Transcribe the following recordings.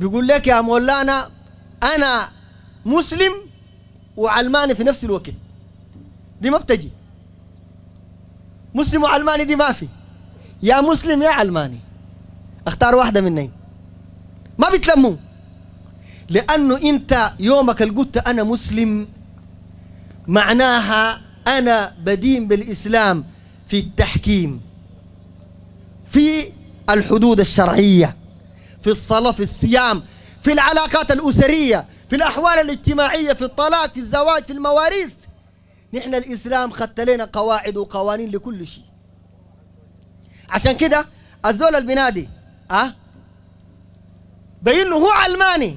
بيقول لك يا مولانا أنا مسلم وعلماني في نفس الوقت دي ما بتجي مسلم وعلماني دي ما في يا مسلم يا علماني اختار واحدة مني ما بتلموا لأنه أنت يومك قلت أنا مسلم معناها أنا بدين بالإسلام في التحكيم في الحدود الشرعية في الصلاة في الصيام في العلاقات الأسرية في الأحوال الاجتماعية في الطلاق في الزواج في المواريث نحن الإسلام خدت لنا قواعد وقوانين لكل شيء عشان كده الزول البنادي أه بينه هو علماني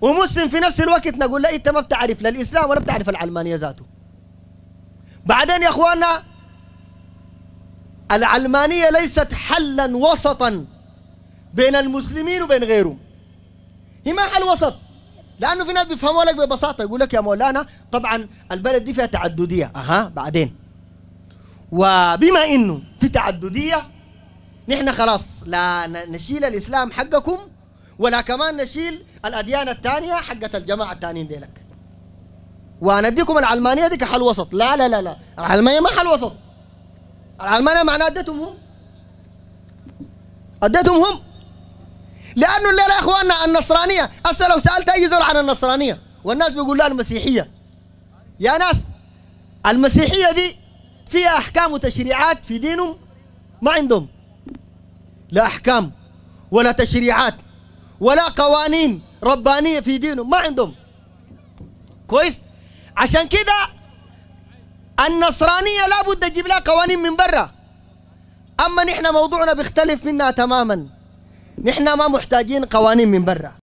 ومسلم في نفس الوقت نقول له انت ما بتعرف لا الاسلام ولا بتعرف العلمانيه ذاته بعدين يا اخواننا العلمانيه ليست حلا وسطا بين المسلمين وبين غيرهم هي ما حل وسط لانه في ناس بيفهموا لك ببساطه يقول لك يا مولانا طبعا البلد دي فيها تعدديه اها بعدين وبما انه في تعدديه نحن خلاص لا نشيل الاسلام حقكم ولا كمان نشيل الاديان الثانيه حقت الجماعه الثانيين ديلك ونديكم العلمانيه دي كحل وسط لا لا لا لا العلمانيه ما حل وسط العلمانيه معناها اديتهم هم اديتهم هم لانه الليله يا اخواننا النصرانيه هسه لو سالت اي زول عن النصرانيه والناس بيقول لها المسيحيه يا ناس المسيحيه دي فيها احكام وتشريعات في دينهم ما عندهم لا احكام ولا تشريعات ولا قوانين ربانيه في دينهم ما عندهم كويس عشان كده النصرانيه لابد تجيب لها قوانين من برا اما نحن موضوعنا بيختلف منها تماما نحن ما محتاجين قوانين من برا